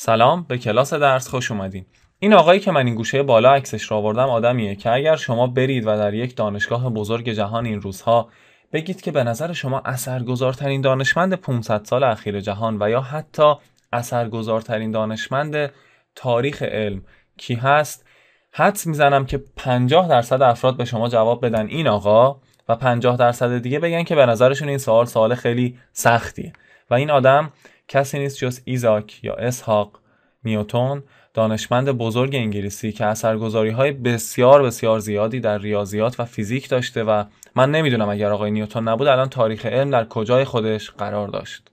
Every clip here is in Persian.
سلام به کلاس درس خوش اومدین این آقایی که من این گوشه بالا عکسش را آوردم آدمیه که اگر شما برید و در یک دانشگاه بزرگ جهان این روزها بگید که به نظر شما اثرگذارترین دانشمند 500 سال اخیر جهان و یا حتی اثرگذارترین دانشمند تاریخ علم کی هست حدس میزنم که 50 درصد افراد به شما جواب بدن این آقا و 50 درصد دیگه بگن که به نظرشون این سوال سوال خیلی سختیه و این آدم کسی نیست جز ایزاک یا اسحاق نیوتون دانشمند بزرگ انگلیسی که اثرگذاری های بسیار بسیار زیادی در ریاضیات و فیزیک داشته و من نمیدونم اگر آقای نیوتون نبود الان تاریخ علم در کجای خودش قرار داشت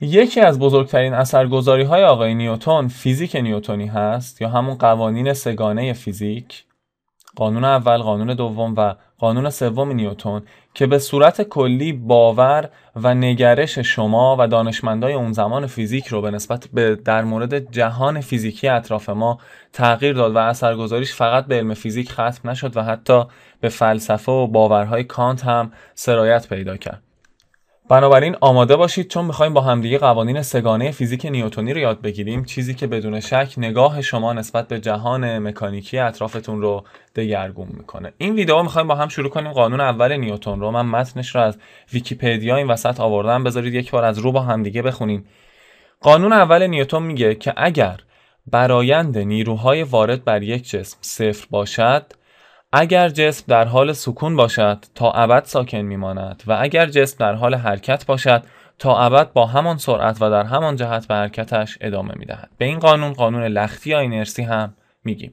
یکی از بزرگترین اثرگذاری های آقای نیوتون فیزیک نیوتونی هست یا همون قوانین سگانه فیزیک قانون اول قانون دوم و قانون سوم نیوتون که به صورت کلی باور و نگرش شما و دانشمندای اون زمان فیزیک رو به نسبت به در مورد جهان فیزیکی اطراف ما تغییر داد و اثرگذاریش فقط به علم فیزیک ختم نشد و حتی به فلسفه و باورهای کانت هم سرایت پیدا کرد بنابراین آماده باشید چون میخوایم با همدیگه قوانین سگانه فیزیک نیوتونی رو یاد بگیریم چیزی که بدون شک نگاه شما نسبت به جهان مکانیکی اطرافتون رو دگرگون میکنه این ویدیو میخوایم با هم شروع کنیم قانون اول نیوتون رو من متنش رو از ویکیپدیا این وسط آوردم بذارید یک بار از رو با همدیگه بخونیم قانون اول نیوتون میگه که اگر برایند نیروهای وارد بر یک جسم صفر باشد اگر جسم در حال سکون باشد تا ابد ساکن میماند و اگر جسم در حال حرکت باشد تا ابد با همان سرعت و در همان جهت به حرکتش ادامه میدهد به این قانون قانون لختی یا اینرسی هم میگیم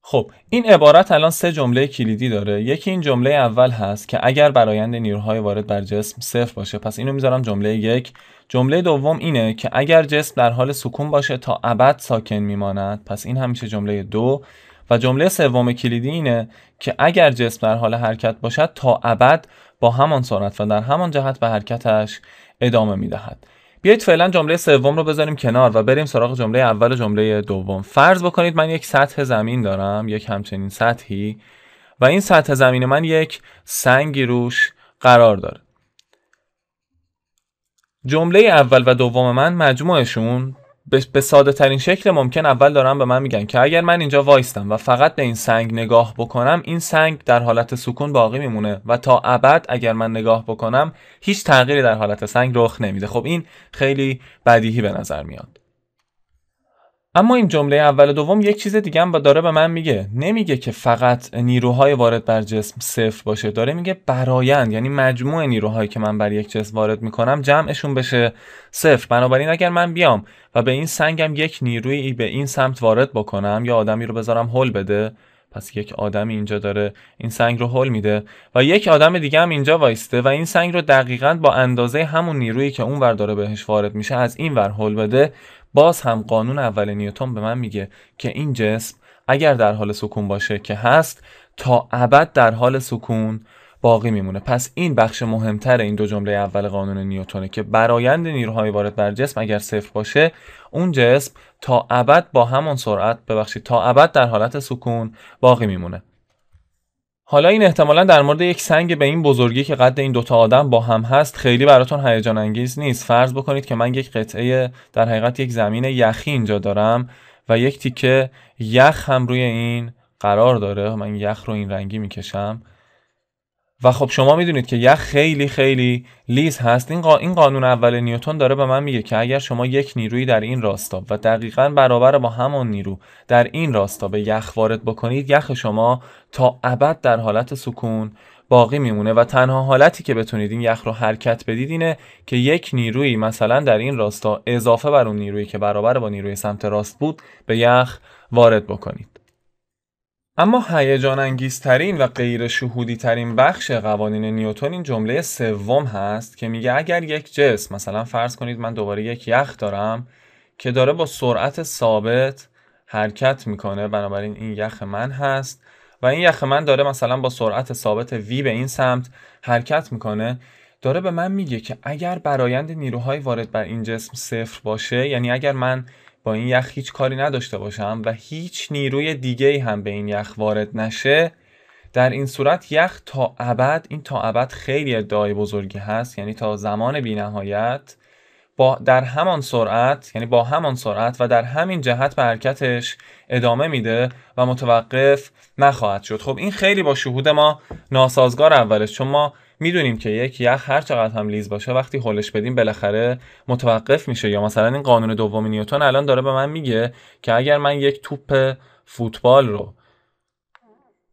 خب این عبارت الان سه جمله کلیدی داره یکی این جمله اول هست که اگر برایند نیروهای وارد بر جسم صفر باشه پس اینو میذارم جمله یک جمله دوم اینه که اگر جسم در حال سکون باشه تا ابد ساکن میماند پس این همیشه جمله دو و جمله سوم کلیدی اینه که اگر جسم در حال حرکت باشد تا ابد با همان سرعت و در همان جهت به حرکتش ادامه میدهد بیایید فعلا جمله سوم رو بذاریم کنار و بریم سراغ جمله اول و جمله دوم فرض بکنید من یک سطح زمین دارم یک همچنین سطحی و این سطح زمین من یک سنگی روش قرار داره جمله اول و دوم من مجموعشون به ساده ترین شکل ممکن اول دارن به من میگن که اگر من اینجا وایستم و فقط به این سنگ نگاه بکنم این سنگ در حالت سکون باقی میمونه و تا ابد اگر من نگاه بکنم هیچ تغییری در حالت سنگ رخ نمیده خب این خیلی بدیهی به نظر میاد اما این جمله اول دوم یک چیز دیگه هم داره به من میگه نمیگه که فقط نیروهای وارد بر جسم صفر باشه داره میگه برایند یعنی مجموع نیروهایی که من بر یک جسم وارد میکنم جمعشون بشه صفر بنابراین اگر من بیام و به این سنگم یک نیرویی به این سمت وارد بکنم یا آدمی رو بذارم هل بده پس یک آدم اینجا داره این سنگ رو هل میده و یک آدم دیگه هم اینجا وایسته و این سنگ رو دقیقا با اندازه همون نیرویی که اون ور داره بهش وارد میشه از این ور هل بده باز هم قانون اول نیوتن به من میگه که این جسم اگر در حال سکون باشه که هست تا ابد در حال سکون باقی میمونه پس این بخش مهمتر این دو جمله اول قانون نیوتونه که برایند نیروهای وارد بر جسم اگر صفر باشه اون جسم تا ابد با همان سرعت ببخشید تا ابد در حالت سکون باقی میمونه حالا این احتمالا در مورد یک سنگ به این بزرگی که قد این دوتا آدم با هم هست خیلی براتون هیجان انگیز نیست فرض بکنید که من یک قطعه در حقیقت یک زمین یخی اینجا دارم و یک تیکه یخ هم روی این قرار داره من یخ رو این رنگی میکشم و خب شما میدونید که یخ خیلی خیلی لیز هست این, این قانون اول نیوتن داره به من میگه که اگر شما یک نیروی در این راستا و دقیقا برابر با همان نیرو در این راستا به یخ وارد بکنید یخ شما تا ابد در حالت سکون باقی میمونه و تنها حالتی که بتونید این یخ رو حرکت بدید اینه که یک نیروی مثلا در این راستا اضافه بر اون نیرویی که برابر با نیروی سمت راست بود به یخ وارد بکنید اما هیجان انگیزترین و غیر شهودی ترین بخش قوانین نیوتن این جمله سوم هست که میگه اگر یک جسم مثلا فرض کنید من دوباره یک یخ دارم که داره با سرعت ثابت حرکت میکنه بنابراین این یخ من هست و این یخ من داره مثلا با سرعت ثابت وی به این سمت حرکت میکنه داره به من میگه که اگر برایند نیروهای وارد بر این جسم صفر باشه یعنی اگر من با این یخ هیچ کاری نداشته باشم و هیچ نیروی دیگه هم به این یخ وارد نشه در این صورت یخ تا ابد این تا ابد خیلی ادعای بزرگی هست یعنی تا زمان بینهایت با در همان سرعت یعنی با همان سرعت و در همین جهت به حرکتش ادامه میده و متوقف نخواهد شد خب این خیلی با شهود ما ناسازگار اولش چون ما میدونیم که یک یخ هر چقدر هم لیز باشه وقتی هولش بدیم بالاخره متوقف میشه یا مثلا این قانون دوم نیوتن الان داره به من میگه که اگر من یک توپ فوتبال رو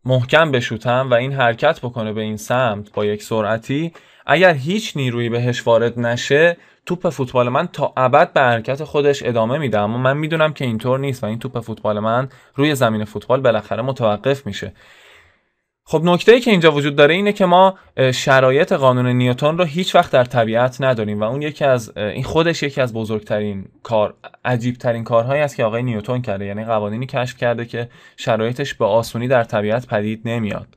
محکم بشوتم و این حرکت بکنه به این سمت با یک سرعتی اگر هیچ نیرویی بهش وارد نشه توپ فوتبال من تا ابد به حرکت خودش ادامه میده اما من میدونم که اینطور نیست و این توپ فوتبال من روی زمین فوتبال بالاخره متوقف میشه خب نکته ای که اینجا وجود داره اینه که ما شرایط قانون نیوتن رو هیچ وقت در طبیعت نداریم و اون یکی از این خودش یکی از بزرگترین کار عجیب ترین کارهایی است که آقای نیوتن کرده یعنی قوانینی کشف کرده که شرایطش به آسونی در طبیعت پدید نمیاد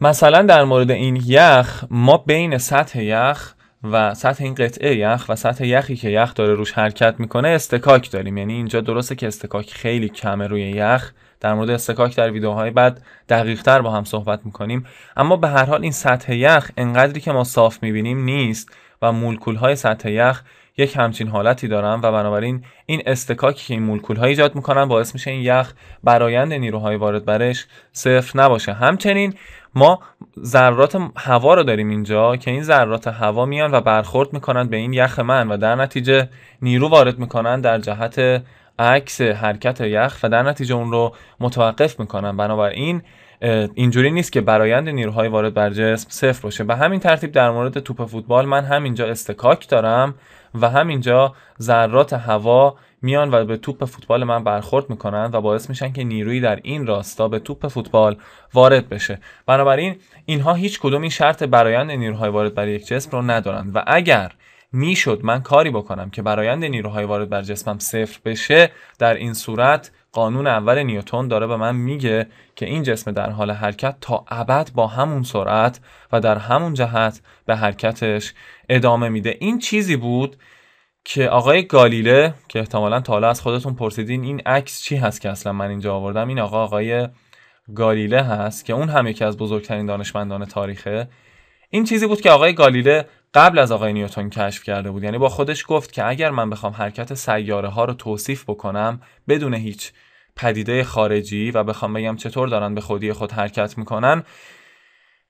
مثلا در مورد این یخ ما بین سطح یخ و سطح این قطعه یخ و سطح یخی که یخ داره روش حرکت میکنه استکاک داریم یعنی اینجا درسته که استکاک خیلی کمه روی یخ در مورد استکاک در ویدیوهای بعد دقیق تر با هم صحبت میکنیم اما به هر حال این سطح یخ انقدری که ما صاف میبینیم نیست و مولکول های سطح یخ یک همچین حالتی دارن و بنابراین این استکاکی که این مولکول ایجاد میکنن باعث میشه این یخ برایند نیروهای وارد برش صفر نباشه همچنین ما ذرات هوا رو داریم اینجا که این ذرات هوا میان و برخورد میکنن به این یخ من و در نتیجه نیرو وارد میکنن در جهت عکس حرکت یخ و در نتیجه اون رو متوقف میکنن بنابراین اینجوری نیست که برایند نیروهای وارد بر جسم صفر باشه به همین ترتیب در مورد توپ فوتبال من همینجا استکاک دارم و همینجا ذرات هوا میان و به توپ فوتبال من برخورد میکنن و باعث میشن که نیرویی در این راستا به توپ فوتبال وارد بشه بنابراین اینها هیچ کدوم این شرط برایند نیروهای وارد بر یک جسم رو ندارند و اگر میشد من کاری بکنم که برایند نیروهای وارد بر جسمم صفر بشه در این صورت قانون اول نیوتون داره به من میگه که این جسم در حال حرکت تا ابد با همون سرعت و در همون جهت به حرکتش ادامه میده این چیزی بود که آقای گالیله که احتمالا تا حالا از خودتون پرسیدین این عکس چی هست که اصلا من اینجا آوردم این آقا آقای گالیله هست که اون هم یکی از بزرگترین دانشمندان تاریخه این چیزی بود که آقای گالیله قبل از آقای نیوتن کشف کرده بود یعنی با خودش گفت که اگر من بخوام حرکت سیاره ها رو توصیف بکنم بدون هیچ پدیده خارجی و بخوام بگم چطور دارن به خودی خود حرکت میکنن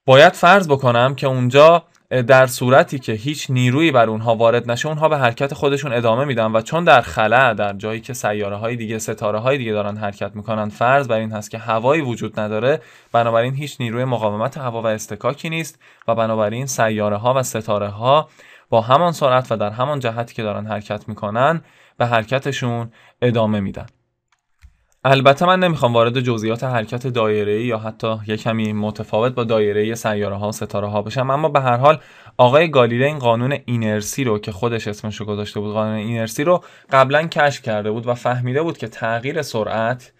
باید فرض بکنم که اونجا در صورتی که هیچ نیرویی بر اونها وارد نشه اونها به حرکت خودشون ادامه میدن و چون در خلا در جایی که سیاره های دیگه ستاره های دیگه دارن حرکت میکنن فرض بر این هست که هوایی وجود نداره بنابراین هیچ نیروی مقاومت هوا و استکاکی نیست و بنابراین سیاره ها و ستاره ها با همان سرعت و در همان جهتی که دارن حرکت میکنن به حرکتشون ادامه میدن البته من نمیخوام وارد جزئیات حرکت دایره یا حتی یه کمی متفاوت با دایره سیاره ها و ستاره ها بشم اما به هر حال آقای گالیله این قانون اینرسی رو که خودش اسمش رو گذاشته بود قانون اینرسی رو قبلا کشف کرده بود و فهمیده بود که تغییر سرعت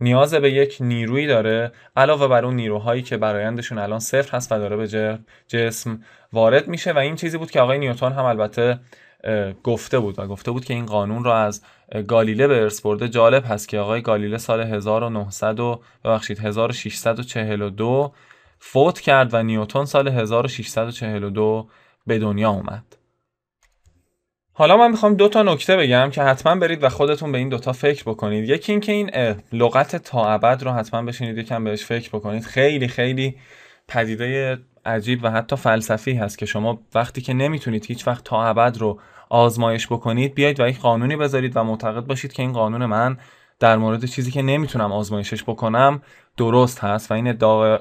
نیاز به یک نیروی داره علاوه بر اون نیروهایی که برایندشون الان صفر هست و داره به جسم وارد میشه و این چیزی بود که آقای نیوتن هم البته گفته بود و گفته بود که این قانون را از گالیله به ارث برده جالب هست که آقای گالیله سال 1900 و ببخشید 1642 فوت کرد و نیوتن سال 1642 به دنیا اومد حالا من میخوام دو تا نکته بگم که حتما برید و خودتون به این دوتا فکر بکنید یکی اینکه این, لغت تا ابد رو حتما بشینید یکم بهش فکر بکنید خیلی خیلی پدیده عجیب و حتی فلسفی هست که شما وقتی که نمیتونید هیچ وقت تا ابد رو آزمایش بکنید بیاید و یک قانونی بذارید و معتقد باشید که این قانون من در مورد چیزی که نمیتونم آزمایشش بکنم درست هست و این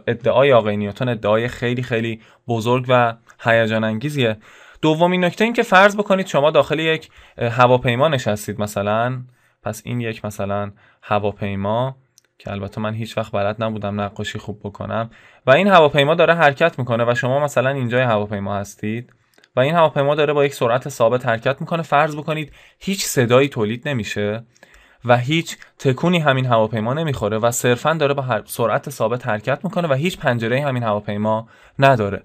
ادعای آقای نیوتن ادعای خیلی خیلی بزرگ و هیجان انگیزیه دومین نکته این که فرض بکنید شما داخل یک هواپیما نشستید مثلا پس این یک مثلا هواپیما که البته من هیچ وقت بلد نبودم نقاشی خوب بکنم و این هواپیما داره حرکت میکنه و شما مثلا اینجای هواپیما هستید و این هواپیما داره با یک سرعت ثابت حرکت میکنه فرض بکنید هیچ صدایی تولید نمیشه و هیچ تکونی همین هواپیما نمیخوره و صرفا داره با سرعت ثابت حرکت میکنه و هیچ پنجره همین هواپیما نداره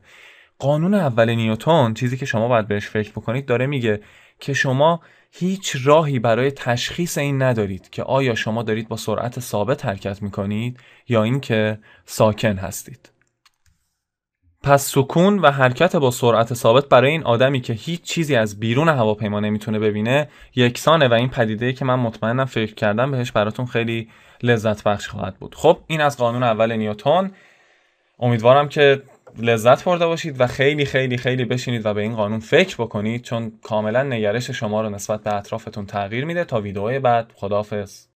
قانون اول نیوتون چیزی که شما باید بهش فکر بکنید داره میگه که شما هیچ راهی برای تشخیص این ندارید که آیا شما دارید با سرعت ثابت حرکت میکنید یا اینکه ساکن هستید پس سکون و حرکت با سرعت ثابت برای این آدمی که هیچ چیزی از بیرون هواپیما نمیتونه ببینه یکسانه و این پدیده که من مطمئنم فکر کردم بهش براتون خیلی لذت بخش خواهد بود خب این از قانون اول نیوتون امیدوارم که لذت برده باشید و خیلی خیلی خیلی بشینید و به این قانون فکر بکنید چون کاملا نگرش شما رو نسبت به اطرافتون تغییر میده تا ویدئوی بعد خداحافظ